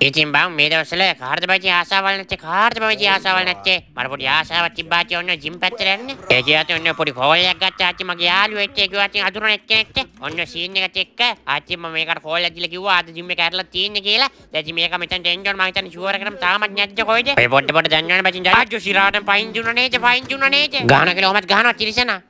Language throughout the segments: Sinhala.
ඉතින් බං මේ දවසල කාර්තපචි ආසාවල් නැත්තේ කාර්තපචි ආසාවල් නැත්තේ මට පොඩි ආසාවක් තිබ්බා කිය ඔන්න ජිම් පැත්තට යන්න. ඒ කියත් ඔන්න පොඩි කෝල් එකක් ගත්තා ආච්චි මගේ යාළුවෙක් එක්ක ඒකවත් අඳුරන එක්කෙනෙක්ට ඔන්න සීන් එකත් එක්ක ආච්චි මම මේකට කෝල් ඇදලා කිව්වා අද ජිම් එක ඇරලා තියෙන්නේ කියලා. දැන් මේක මෙතන ටෙන්ෂන් මම හිතන්නේ ෂුවර් කරම් තාමත් නැද්ද කොයිද? ඔය පොඩ පොඩ දැන් යන බචින් ආච්චි සිරාටන් පයින් දුන නේද පයින් දුන නේද? ගාන කියලා ඔමත් ගහනවා තිරිසනා.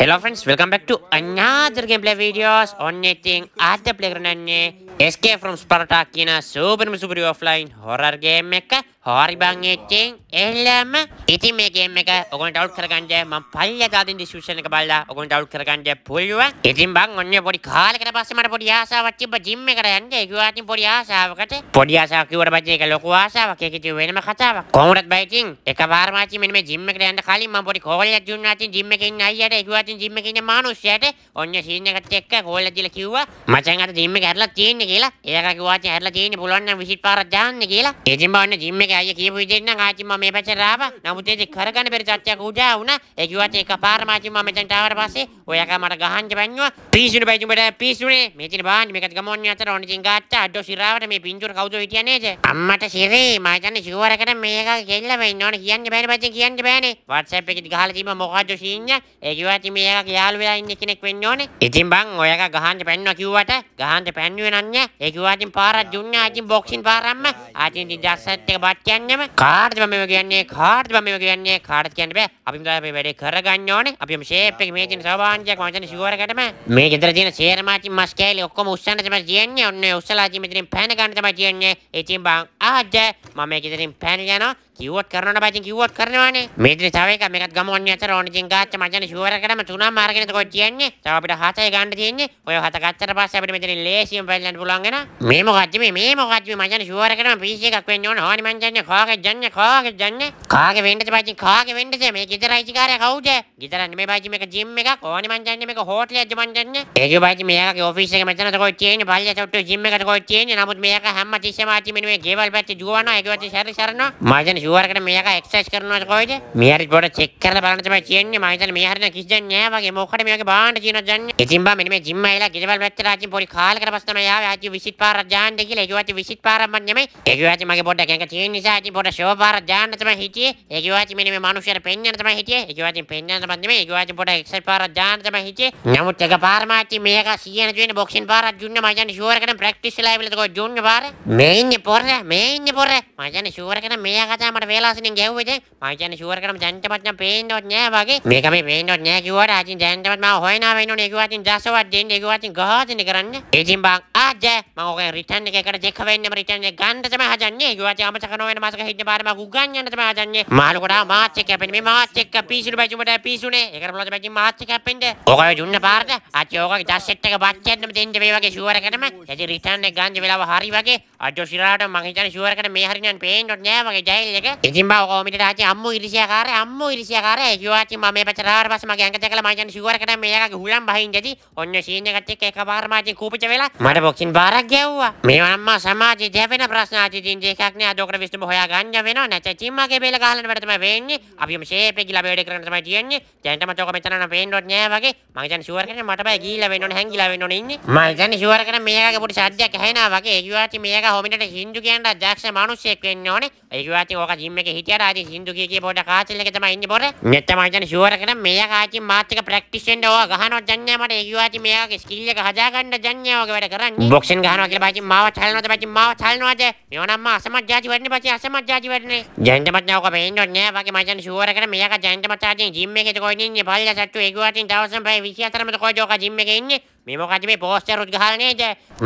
Hello friends, welcome back to another gameplay videos on netting at the playground and escape from Spartakina super super offline horror game maker හාරි බං එච්චෙන් එල්ලම ඉතින් මේ ගේම් එක ඔගොල්ලන්ට අවුට් කරගන්න මම පල්ලිය දාදින් ඩිස්ක්‍රිප්ෂන් එක බලලා ඔගොල්ලන්ට අවුට් කරගන්න පුළුවන්. ඉතින් බං ඔන්න පොඩි කාලෙකට පස්සේ මට පොඩි ආසාවක් තිබ්බ ජිම් එකට යන්න. ඒක වාටින් පොඩි ආසාවකට පොඩි ආසාවක් කිව්වට පස්සේ ඒක ලොකු ආසාවක්. ඒක කිව්ව වෙනම කතාවක්. කොහොමදත් බයි ඉතින් එකපාරම ආචි මෙන්න මේ ජිම් එකට යන්න කලින් මම පොඩි කෝලයක් දුන්නා. ඉතින් ජිම් එකේ ඉන්න අයියට ඒක වාටින් ජිම් එකේ ඉන්න මිනිස්සයාට ඔන්න සීන් එකත් එක්ක කෝලයක් දීලා කිව්වා මචං අර ජිම් එක ඇරලා තියෙන්නේ කියලා. එයාලා කිව්වා ආචි ඇරලා තියෙන්නේ පුළුවන් නම් විසිට් පාරක් දාන්න කියලා. ඉතින් බං ඔන්න ජිම් එක මගේ අය කියපු විදිහට ආච්චි මම මේ පැත්තට ආවා. නමුත් ඒක කරගන්න බැරි තත්ත්වයක් උදා වුණා. ඒ කිව්වත් ඒක පාරම ආච්චි මම මෙතෙන්ට ආවට පස්සේ ඔයකා මට ගහන්න බැන්නුවා. පිස්සුනේ බයිතුඹට පිස්සුනේ. මෙතන බාන්න මේකත් ගමෝන්නේ අතර ඕන ඉතින් ගත්තා. අඩෝ සිරාවට මේ පින්ජුර කවුද හිටියා නේද? අම්මට සිරේ මම හිතන්නේ ෂුවර් එකට මේක ගෙල්ල වෙන්න ඕන කියන්න බෑනේ බච්චි කියන්න බෑනේ. WhatsApp එකෙත් ගහලා තිබ්බ මොකද්ද සීන් එක? ඒ කිව්වා මේක යාළු වෙලා ඉන්න කෙනෙක් වෙන්න ඕනේ. ඉතින් බං ඔයක ගහන්න පෑන්නවා කිව්වට ගහන්න පෑන්නුවේ නන්නේ. ඒ කිව්වා ඉතින් පාරක් දුන්නා. ඉතින් බොක්සින් පාරක්ම. ආතින් ඉතින් ජස්සත් එක බත් කියන්නම කාර්ද මම කියන්නේ කාර්ද මම කියන්නේ කාර්ද කියන්න බෑ අපි මුදල් අපි වැඩේ කරගන්න ඕනේ අපි මේ ෂේප් එක මේ තියෙන සෝවාන්ජයක් මම කියන්නේ ෂුවර් එකටම මේ ගෙදර තියෙන සේරමාචි මස් කෑලි ඔක්කොම උස්සන්න තමයි කියන්නේ ඔන්න උස්සලා ජී මෙතනින් පෑන ගන්න තමයි කියන්නේ ඒ තින් බං ආජ මම මේ ගෙදරින් පෑන යනවා කිව්වොත් කරනවා බයිතින් කිව්වොත් කරනවානේ මේ දින තව එකක් මේකත් ගම ඔන්න අතර ඕන ඉතින් ගාච්ච මචන් ෂුවර් එකටම තුනක් මාර්ගෙන තකොයි තියන්නේ තව අපිට හතේ ගන්න තියෙන්නේ ඔය හත ගත්තට පස්සේ අපිට මෙතන ලේසියෙන් බලන්න පුළුවන් වෙන මේ මොකද්ද මේ මේ මොකද්ද මේ මචන් ෂුවර් එකටම පීස් එකක් වෙන්න ඕන හොනි මංජන්නේ කාගේ ජන්නේ කාගේ ජන්නේ කාගේ වෙන්නද බයිතින් කාගේ වෙන්නද මේ ගෙදර අයිතිකාරයා කවුද ගෙදර නෙමෙයි බයිතින් මේක ජිම් එකක් ඕනි මංජන්නේ මේක හෝටලයක්ද මංජන්නේ ඒක බයිතින් මේකගේ ඔෆිස් එක මෙතන තකොයි තියෙන්නේ පල්ලිය තොට්ටු ජිම් එකට තකොයි තියෙන්නේ නමුත් මේක හැම තිස්සෙම ආති මෙන්න මේ ගේවල් පැත්තේ දුවනවා ඒකවත් සැරි සරනවා මංජන්නේ ෂුවර්කට මේක එක්සයිස් කරනවාද කොයිද? මෙයාට පොඩ චෙක් කරලා බලන්න තමයි කියන්නේ. මම හිතන්නේ මෙයා හරිනම් කිසි දෙයක් නෑ වගේ. මොකකට මේවාගේ බාහන්න කියනවා දැන්නේ. ඉතින් බා මෙන්න මේ ජිම් ඇවිල්ලා ගෙදවල් පැත්තට ආච්චි පොඩි කාලකට පස්සේ තමයි ආවේ ආච්චි විසිට් පාරක් දාන්න කියලා. ඒක වාචි විසිට් පාරක් මන් නෙමෙයි. ඒක වාචි මගේ පොඩ කැංග තියෙන නිසා ආච්චි පොඩ ෂෝ පාරක් දාන්න තමයි හිටියේ. ඒක වාචි මෙන්න මේ මිනිස්සුන්ට පෙන්වන්න තමයි හිටියේ. ඒක වාචි පෙන්වන්න මන් නෙමෙයි. ඒක වාචි පොඩ එක්සයිස් පාරක් දාන්න තමයි හිටියේ. නමුත් එක පාරම ආච්චි මේක 100 නේ බොක්සින් පාරක් දුන්න මම හිතන්නේ ෂුවර්කට ප්‍රැක්ටිස් වෙලා ඉවලද කොයි දුන්න පාර. මේ ඉන්නේ පොර මේ ඉන්නේ පොර. මම හිතන්නේ ෂුවර්කට මෙයා කතා නෑ මට වේලාසිනින් ගැහුවද මම කියන්නේ ෂුවර් කරම දැන්ටමත් නම් පේන්නවත් නෑ වගේ මේක මේ පේන්නවත් නෑ කිව්වට අදින් දැන්ටමත් මම හොයනවා වෙනෝනේ ඒක වටින් දසවත් දෙන්න ඒක වටින් ගහදින කරන්න ඉතින් බං ආජ මම ඔගේ රිටර්න් එකකට දෙක වෙන්නම රිටර්න් එක ගන්න තමයි හදන්නේ ඒක වටින් අමතක නොවන මාසක හිටින පාර මම උගන්වන්න තමයි හදන්නේ මාළුකට මාත් එක්ක හැපෙන මේ මාත් එක්ක පීසුළු බැචුමට පීසුනේ ඒකට මොකද බැචින් මාත් එක්ක හැපෙන්න ඔකයි දුන්න පාරට අච්චි ඔකගේ දස් සෙට් එක බච්චෙන්නම දෙන්න මේ වගේ ෂුවර් එකටම ඇති රිටර්න් එක ගන්න වෙලාව හරි වගේ අජෝ සිරාට මං හිතන්නේ ෂුවර් එකට මේ හරිනම් පේන්නවත් නෑ වගේ ජයිල් එක ඉතින් බා ඔකෝ මිට තාච්චි අම්මු ඉරිසියාකාරය අම්මු ඉරිසියාකාරය කිව්වාච්චි මම මේ පැත්තට ආවට පස්සේ මගේ අංග දෙකලා මම කියන්නේ ෂුවර් එකට මේකගේ හුලම් බහින් යදී ඔන්න සීන් එකත් එක්ක එකපාරම ආච්චි කූපිච්ච වෙලා මට බොක්සින් බාරක් ගැව්වා මේවා නම් සමාජයේ දැවෙන ප්‍රශ්න ආච්චි දින් දෙකක් නේ අද ඔකට විශ්තුම හොයා ගන්න වෙනවා නැත්නම් මගේ බෙල්ල ගහලන වැඩ තමයි වෙන්නේ අපි මේ ෂේප් එක ගිලා බෙඩ කරන්න තමයි කියන්නේ දැන් තමයි ඔක මෙතන නම් පේන්නවත් නෑ වගේ මම කියන්නේ ෂුවර් කරන්නේ මට බය ගිහිලා වෙන්න ඕනේ හැංගිලා වෙන්න ඕනේ ඉන්නේ මම කියන්නේ ෂුවර් කරන්නේ මේකගේ පොඩි සද්දයක් ඇහෙනවා වගේ ඒ කිව්වාටි මේක හොමිනට හින්දු කියන රජාක්ෂ මිනිස්සෙක් වෙන්න ඕනේ ඒ කිව්වාටි ඔක ඕක ජිම් එකේ හිටියට ආදී සින්දු කී කී පොඩ කාචල් එක තමයි ඉන්නේ බොර මෙත්ත මම හිතන්නේ ෂුවර් එකට මෙයා කාචින් මාත් එක ප්‍රැක්ටිස් වෙන්න ඕවා ගහනවා ජන්නේ මට ඒ කිව්වාචි මෙයාගේ ස්කිල් එක හදා ගන්න ජන්නේ ඕක වැඩ කරන්නේ බොක්සින් ගහනවා කියලා බාචි මාව චලනවද බාචි මාව චලනවද මේවා නම් අසමත් ජාති වැඩනේ බාචි අසමත් ජාති වැඩනේ ජයන්ත මත් නෝක මේන්නෝ නෑ වගේ මම හිතන්නේ ෂුවර් එකට මෙයාගේ ජයන්ත මත් ආදී ජිම් එකේ කොයිනින්නේ බල්ලා සට්ටු ඒ කිව්වාචි දවසම 5 24 මත කොයි දෝක ජිම් එකේ ඉන්නේ මේමොකද මේ පෝස්ටරුත් ගහල නේද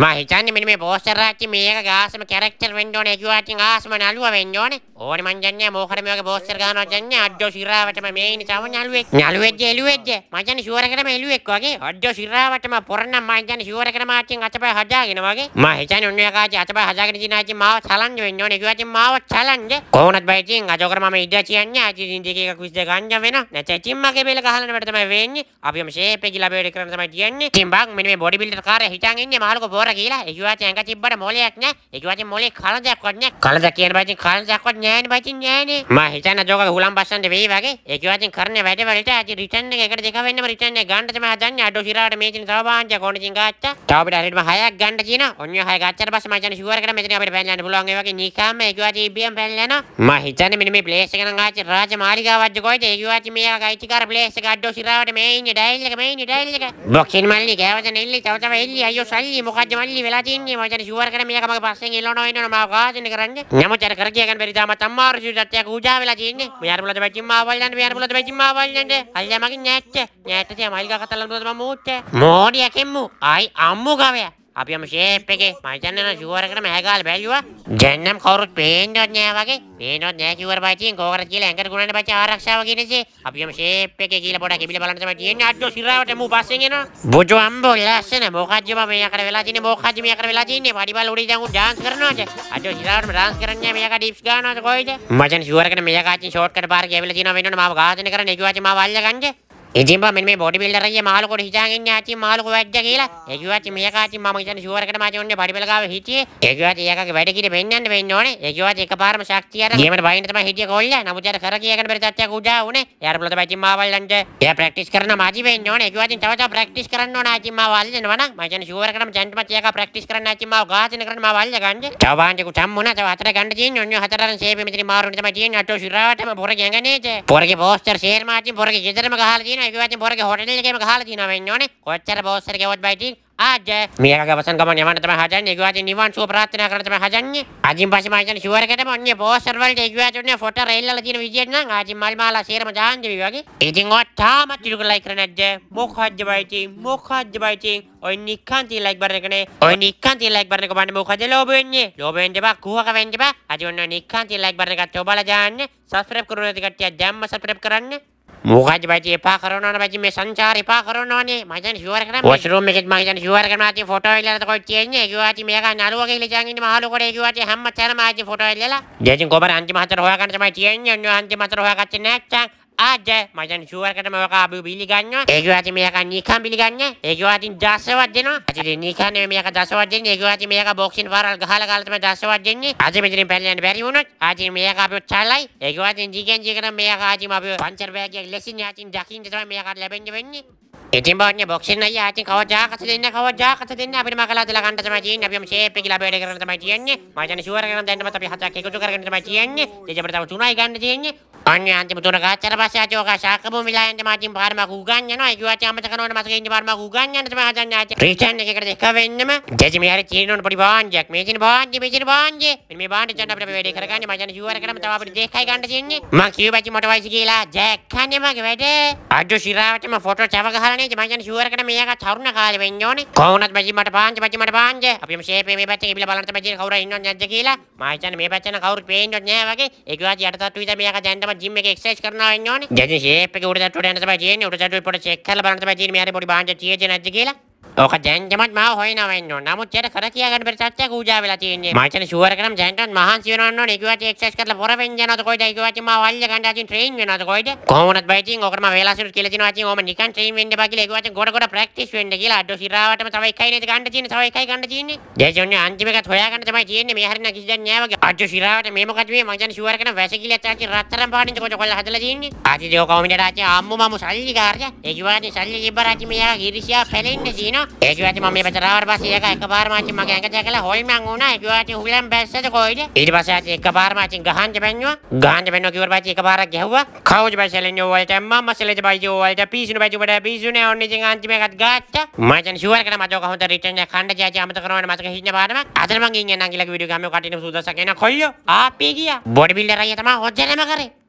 මහිතන්න මෙ මේ පෝස්ටරච්චි මේක ගාසම කැරක්ටර් වෙන්ඩෝන ඇකිවාචි ආසම නලුව වෙන්ඩෝන ඕන මංජන්න මෝකරමක පෝස්ටර් ගන ජන්න අඩ්ඩෝ සිරාවටම මේ නිසාම නලුවෙක් නලුවෙද එලුවෙද මජන ශුවරකටම එලුවෙක් වගේ අඩ්ඩෝ සිරාවටම පොරන්න මංජන ශුවරකට මාචෙන් අතප හදාගෙන වගේ මහිතන උන්නකාච අතප හදාගෙන සිනාචි මාව සලන්ජ වෙන්ඩෝන කිවචි මාව සලන්ජ කෝනත් බයිතින් අජකරම ඉඩ කියන්න අචි සිින්දිකක විස්ද ගංජ වෙන නැච චිම්මගේ පෙල හලනටම වෙන්නේ අපිම ශේපෙකි ලබේට කරනම කියන්නේ තිම්බක් මෙ බොඩි පිල්ට කාර හිටන්න්න මාලක පෝර කියලා ඒකවාච ඇඟ තිබට මොලයක් නෑ ඒකවාච මොලේ කලදයක්කොත්න කලද කියන පචි කලදක්කොත් නෑන පචි නෑන ම හිතන ජෝක හුලම් පසන්ට වේ වගේ ඒකවාච කරන වැඩ වලට ඇති රිටන්න එකට දෙකවන්න රිටන්න ගන්ටම හදන්න අඩු සිරට මේචි සවාාන්ච කොනචි ගත්ත තවට අරටම හයක් ගන්ඩ කියන ඔන්න හය ගත්තර පස මචන ශුවරකට මෙතන අපට පැන්න පුලන්ගේ නිකාම ඒකවාච බියම් පැල්ලන ම හිතන මිනිම පලේස කන ගාච රාජ මාරිකාවජකොයිට ඒකවාච මේ ගයිතිකර පලේස ගඩ්ඩෝ සිරාවට මේ ඉන්න ඩයිල්ලක මේ ඉන්න ඩයිල්ලක බොක්ෂන් මල්ලි ගෑ මචන් එල්ලි තව තව එල්ලි අයියෝ සල්ලි මොකද්ද මල්ලි වෙලා තින්නේ මචන් ෂුවර් කරන මේක මගේ පස්සෙන් එල්ලනවා වෙනවා මාව ඝාතනය කරන්නේ යමචර කර කිය ගන්න බැරි තාමත් අම්මාරු ජීවිතයක් උජා වෙලා තින්නේ මෙයාර මුලද බැචිම් මාවල් යන්න මෙයාර මුලද බැචිම් මාවල් යන්න අයියා මගේ නෑච්ච නෑට තියා මයිල් ගා කතල්ලන් දුවද මම මූච්ච මෝඩියකෙම්මු අයි අම්මු ගවයා අපිම ශේප්පගේ මචන්නන ශුවරකට මෑකාල බැලවා ජැන්නම් කවරුත් පේෙන්ඩොත් නෑ වගේ පේනොත් නෑකිවර පචි කෝර කියල ඇඟ ගුණට පච ආරක්ෂාව කියනසේ අපිම ශේප්ප කියල පොට කිබි බලටම තිය අඩ සිරටම පස්සගෙන බොජ අම්බෝ ලස්සන මොකජම මේකට වෙලා තින මොකජම කර වෙලා තින්න පඩිබල උඩ දකු ඩාන්ස් කරනවාට අඩ සිරට ඩාන්ස් කරන්න මේක ඩිප්ස් ගන්නවද කොයිද මචන් ශුවරකට මේකාචි ෂෝට්කට පාර කියවිලා තින වෙනවා මාව ඝාතන කරන එකවාච මාව අල්ලගන්නේ ඉතින් මම මේ බොඩි බිල්ඩර් අයියා මාළුකොට හිතාගෙන ආච්චි මාළුක වැද්ද කියලා. ඒකියවත් මේක ආච්චි මම හිතන්නේ ෂුවර් එකට මාචි ඔන්නේ බඩි බල ගාව හිටියේ. ඒකියවත් එයාගේ වැඩ කිරි වෙන්නන්න වෙන්න ඕනේ. ඒකියවත් එකපාරම ශක්තිය අර ගේමට බයින්න තමයි හිටියේ කොල්ලා. නමුත් යාර කර කියගෙන බැරි තත්ත්වයක් උදා වුණේ. යාර බලත බයිචි මාවල්ලන්ට. එයා ප්‍රැක්ටිස් කරන මාචි වෙන්න ඕනේ. ඒකියවත් තව තව ප්‍රැක්ටිස් කරන්න ඕන ආච්චි මාවල් දෙනවා නම් මම කියන්නේ ෂුවර් එකට ජන්ට් මච් එයාගේ ප්‍රැක්ටිස් කරන්න ආච්චි මාව ඝාතන කරන්න මාවල් ගන්න. තව වාංජකු තම්මුණා. තව හතර ගන්න තියෙන්නේ. ඔන්න හතරරන් ෂේපෙ මෙතන මාරුනේ තමයි තියෙන්නේ. අටෝ ශිරාවටම පොර ගැඟනේද. පොරගේ පෝස්ටර් ෂේර් මාචි පොරගේ ගෙදරම ගහලා තියෙන ඇකවති පොරක හොටල්ලකම හලති නොවෙන්නන කොච්චර බෝස්සර වත් බයිති ආජ මේක පසන්කම යමනතම හජන් ඒකවති නිවන් සුව ප්‍රාථන කරතම හජන්නේ අජින් පශමචන ශුවරකට ඔන්න බෝසර්වලට ඒකවතුන ොට රෙල්ල තින විජයන්න ආජි මල්මාලා සේරම ජාන්දවගේ ඉතින් ඔත්තාමත් තිරු ලයි කරනැද මොක් හජ්‍ය බයිති මොක් හජ්‍ය බයිති ඔයි නික්කන්ති ලයික් බරකන ඔයි නික්කන්ති ලයික් බරක බන්න මොකද ලෝබවෙන්නේ ලෝබෙන්ටබ කුවක වෙන්ටබ අජන්න නික්කන්ති ලයික් බරගත් ඔබල ජාන්න සස්ප්‍රප් කරුණතිකටය දැම්ම සප්‍රප් කරන්න මොකද බජි එපා කරනවනේ බජි මේ සංචාර එපා කරනවනේ මම දැන් ෂුවර් කරා වොෂ්රූම් එකෙත් මම දැන් ෂුවර් කරනවා ආදී ෆොටෝ ඉල්ලලා කොයි තියෙන්නේ කිව්වාටි මේක නළුවගේ ඉලචන් ඉන්න මහලු කොටේ කිව්වාටි හැම තැනම ආදී ෆොටෝ ඉල්ලලා ජයෙන් කොබර අන්තිම හතර හොයාගන්න තමයි තියෙන්නේ අන්තිම හතර හොයාගත්තේ නැත්නම් අද මචන් ශුවර්කටම වකාබ පිළිගන්න ඒකවාති මේක නිකම් පිළිගන්න ඒකවාතින් දසවත් දෙනවා ඇති නිකන මේක දසවත් දෙන්නේ ඒකවාති මේක බොක්සින් වරල් ගහලා කාලතම දසවත් දෙන්නේ අද මෙතනින් පැලෙන්න බැරි වුණොත් ආදී මේක අපි චලයි ඒකවාතින් ජීකෙන් ජීකන මේක ආදීම අපි පංචර් බෑගයක් ලෙසින් ආදීන් දකින්න තමයි මේකට ලැබෙන්නේ වෙන්නේ ඉතින් බෝන්නේ බොක්සින් අය ආතින් කවදාකත් දෙන්න කවදාකත් දෙන්න අපිට මකලා දලා ගන්න තමයි තියෙන්නේ අපිම ෂේප් එක ලැබෙඩ කරන්න තමයි තියෙන්නේ මචන් ෂුවර් කරන දැන්නමත් අපි හතක් එකතු කරගෙන තමයි තියෙන්නේ දෙජබර තව තුනයි ගන්න තියෙන්නේ අන්‍යන්තිමතුර ගාචර පස්ස අචෝක ශාකම විලායන්ත මාතින් පාරමක් උගන්යනවා යුවච අමත කරනවට මතකින් පාරමක් උගන්යන්න තමයි හදන්නේ ආචාර්ය රීචන් එකකට දෙක වෙන්නම ජජි මෙහර චීනෝන පොඩි භාණ්ඩයක් මේ චීන භාණ්ඩේ මේ චීන භාණ්ඩේ මෙන්න මේ භාණ්ඩ ගන්න අපිට වැඩේ කරගන්නේ මචන් යුවර කරම තව අපිට දෙකයි ගන්න තියෙන්නේ මං කියවච්චි මොට වයිසි කියලා දැක්කනේ මගේ වැඩේ අඩු ශිරාවට මම ෆොටෝ චව ගහලා නේද මචන් යුවර කරන මේක තරුණ කාලේ වෙන්න ඕනේ කොහොමවත් මචි මට භාණ්ඩ මචි මට භාණ්ඩ අපි මේ ෂේපේ මේ පැත්තේ ගිහිල්ලා බලන්න තමයි කවුරු ඉන්නවද නැද්ද කියලා මම හිතන්නේ මේ පැත්තේ කවුරුත් පේන්නවත් නැහැ වගේ ඒක වාචි යටතට විතර මේක දැන්නම जिम में एक्सरसाइज करना है इन्होंने जैसे शेप के उड़ता टूटा ना तो भाई जी ने उड़ता टूट पड़ा चेक कर बनाना तो भाई जी मेरे बॉडी बांध चाहिए जी नज गेला ඕක දැන් ජමත් මාව හොයනවන්න නමුත් යට කර කියගන්න ප්‍රත්‍ය ගූජා වෙලා තියෙන්නේ මචන ෂුවරකනම් දැන්ටත් මහන්සි වෙනවන්න ඒකවත් එක්සස් කරලා පොර වෙන්ජනත කොයිද ඒකවත් මාව අල්ල ගන්න අදින් ට්‍රේන් වෙනවද කොයිද කොහොමනත් බයිටින් ඕකම වෙලාසුට කියලා තියෙනවා ඉතින් ඕම නිකන් ට්‍රේන් වෙන්න බා කියලා ඒකවත් ගොඩ ගොඩ ප්‍රැක්ටිස් වෙන්න කියලා අඩෝ සිරාවටම තව එකයි නේද ගන්න තියෙන්නේ තව එකයි ගන්න තියෙන්නේ ජයජොන්නේ අන්තිමකත් හොයාගන්න තමයි තියෙන්නේ මේ හරින කිසි දැන් නෑ වගේ අඩෝ සිරාවට මේ මොකද මේ මචන් ෂුවරකන වැස කියලා තාචි රත්තරන් පානින්ද කොච්චර කොල්ල හදලා තියෙන්නේ ආදි දෝ කොමිනේ රාජ්‍ය අම්මු මමු සල්ලි කාර්ය ඒකවත් සල්ලි ඉබ්බ රාජ්‍ය මෙයා ගිරිසියා පැලෙන්න තියෙනවා ඒකවති මම පතරාවට පස්සේ ඒක එකපාරම ආච්චි මගේ ඇඟට ඇකලා හොල්මන් වුණා ඒකවති හුලම් බැස්සද කොයිද ඊට පස්සේ ආච්චි එකපාරම ආච්චි ගහන්න බැන්නුවා ගහන්න බැන්නුවා කිව්වට පස්සේ එකපාරක් ගැහුවා කවුද බැසලෙන් යෝවලට මම මසලෙට බයි යෝවලට පීසුණු බැජු බඩ පීසුණේ ඔන්නේ ඉතින් ආන්ති මේකත් ගාත්තා මම දැන් ෂුවර් කරන මතෝ කොහොමද රිටර්න් එක ගන්න ජාජි අමතක කරනවට මතක හිටින්න පාරම අතන මං ඉන්නේ නංගිලගේ වීඩියෝ ගාමේ කටින සුදස්සක් එන කොල්ලෝ ආපේ ගියා බොඩි බිල්ඩර් අයියා තමයි හොජ්ජලම කරේ